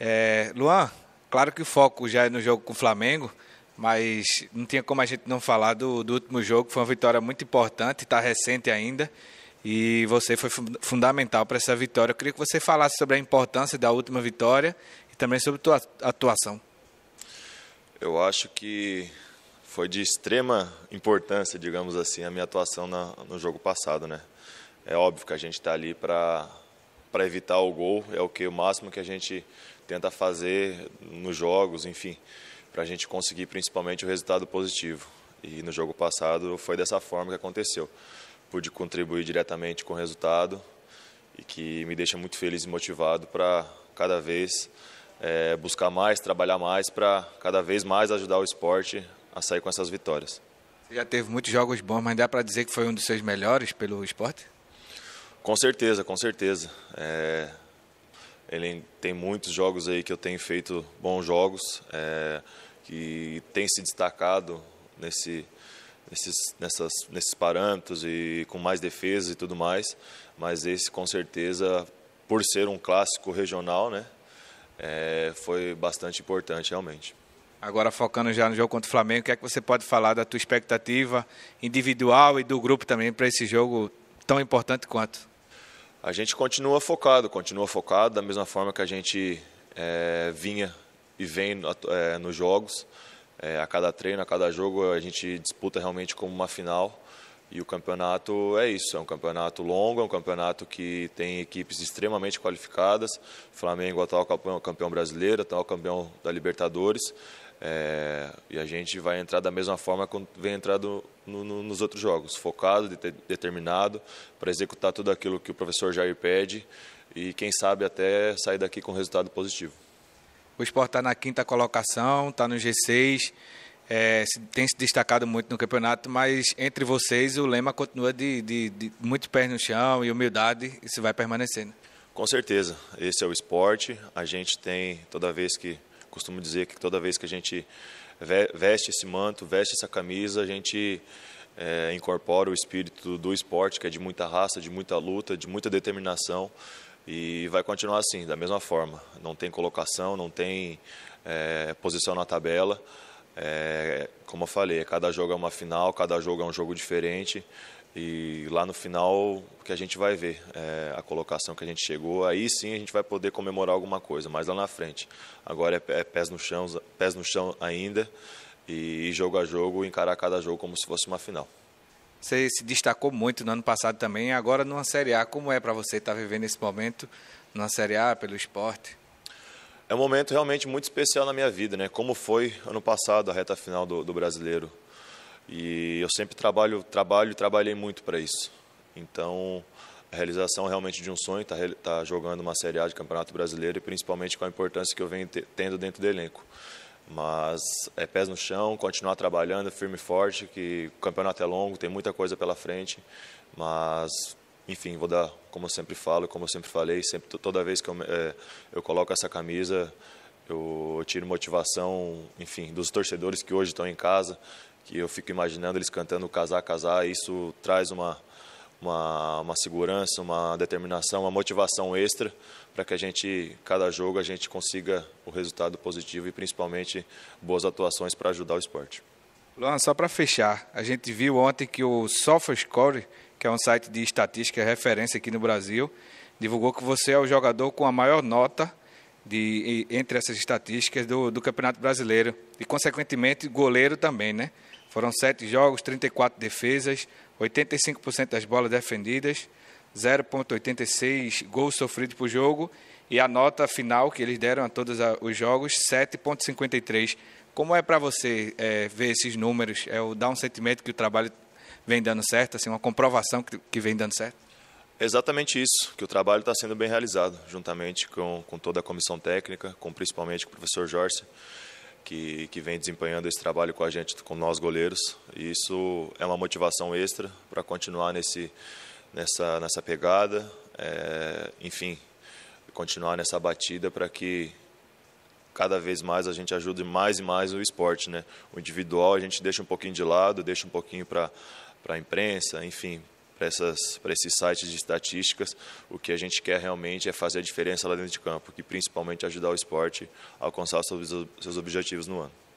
É, Luan, claro que o foco já é no jogo com o Flamengo, mas não tinha como a gente não falar do, do último jogo, foi uma vitória muito importante, está recente ainda, e você foi fundamental para essa vitória. Eu queria que você falasse sobre a importância da última vitória e também sobre a tua atuação. Eu acho que foi de extrema importância, digamos assim, a minha atuação na, no jogo passado, né? É óbvio que a gente está ali para para evitar o gol. É o que o máximo que a gente tenta fazer nos jogos, enfim, para a gente conseguir principalmente o resultado positivo. E no jogo passado foi dessa forma que aconteceu. Pude contribuir diretamente com o resultado e que me deixa muito feliz e motivado para cada vez é, buscar mais, trabalhar mais, para cada vez mais ajudar o esporte a sair com essas vitórias. Você já teve muitos jogos bons, mas dá para dizer que foi um dos seus melhores pelo esporte? Com certeza, com certeza. É, ele tem muitos jogos aí que eu tenho feito bons jogos, é, que tem se destacado nesse, nesses, nessas, nesses parâmetros e com mais defesa e tudo mais. Mas esse, com certeza, por ser um clássico regional, né, é, foi bastante importante realmente. Agora focando já no jogo contra o Flamengo, o que é que você pode falar da tua expectativa individual e do grupo também para esse jogo tão importante quanto? A gente continua focado, continua focado da mesma forma que a gente é, vinha e vem é, nos jogos. É, a cada treino, a cada jogo, a gente disputa realmente como uma final. E o campeonato é isso, é um campeonato longo, é um campeonato que tem equipes extremamente qualificadas. Flamengo atual campeão, campeão brasileiro, atual campeão da Libertadores. É, e a gente vai entrar da mesma forma que vem entrado no, no, nos outros jogos, focado, de, determinado, para executar tudo aquilo que o professor Jair pede e, quem sabe, até sair daqui com resultado positivo. O Sport está na quinta colocação, está no G6, é, tem se destacado muito no campeonato, mas entre vocês o lema continua de, de, de muito pés no chão e humildade, isso vai permanecendo. Com certeza, esse é o esporte. A gente tem, toda vez que costumo dizer que toda vez que a gente veste esse manto, veste essa camisa, a gente é, incorpora o espírito do esporte, que é de muita raça, de muita luta, de muita determinação. E vai continuar assim, da mesma forma. Não tem colocação, não tem é, posição na tabela. É, como eu falei, cada jogo é uma final, cada jogo é um jogo diferente. E lá no final, que a gente vai ver é, a colocação que a gente chegou, aí sim a gente vai poder comemorar alguma coisa, mas lá na frente. Agora é, é pés, no chão, pés no chão ainda, e, e jogo a jogo, encarar cada jogo como se fosse uma final. Você se destacou muito no ano passado também, agora numa Série A, como é para você estar tá vivendo esse momento numa Série A, pelo esporte? É um momento realmente muito especial na minha vida, né? Como foi ano passado a reta final do, do Brasileiro. E eu sempre trabalho, trabalho e trabalhei muito para isso. Então, a realização realmente de um sonho, estar tá, tá jogando uma Série A de Campeonato Brasileiro e principalmente com a importância que eu venho te, tendo dentro do elenco. Mas é pés no chão, continuar trabalhando firme e forte, que o campeonato é longo, tem muita coisa pela frente, mas enfim, vou dar, como eu sempre falo, como eu sempre falei, sempre, toda vez que eu, é, eu coloco essa camisa, eu tiro motivação, enfim, dos torcedores que hoje estão em casa, que eu fico imaginando eles cantando casar, casar, isso traz uma, uma, uma segurança, uma determinação, uma motivação extra para que a gente, cada jogo, a gente consiga o resultado positivo e principalmente boas atuações para ajudar o esporte. Luan, só para fechar, a gente viu ontem que o SofaScore, que é um site de estatística referência aqui no Brasil, divulgou que você é o jogador com a maior nota de, entre essas estatísticas do, do Campeonato Brasileiro e, consequentemente, goleiro também, né? Foram sete jogos, 34 defesas, 85% das bolas defendidas, 0,86 gols sofridos por jogo e a nota final que eles deram a todos os jogos, 7,53. Como é para você é, ver esses números? É, dá um sentimento que o trabalho vem dando certo, assim, uma comprovação que, que vem dando certo? Exatamente isso, que o trabalho está sendo bem realizado, juntamente com, com toda a comissão técnica, com principalmente com o professor Jorge que, que vem desempenhando esse trabalho com a gente, com nós goleiros. E isso é uma motivação extra para continuar nesse, nessa, nessa pegada, é, enfim, continuar nessa batida para que cada vez mais a gente ajude mais e mais o esporte, né? O individual a gente deixa um pouquinho de lado, deixa um pouquinho para a imprensa, enfim, para esses sites de estatísticas. O que a gente quer realmente é fazer a diferença lá dentro de campo, que principalmente ajudar o esporte a alcançar seus objetivos no ano.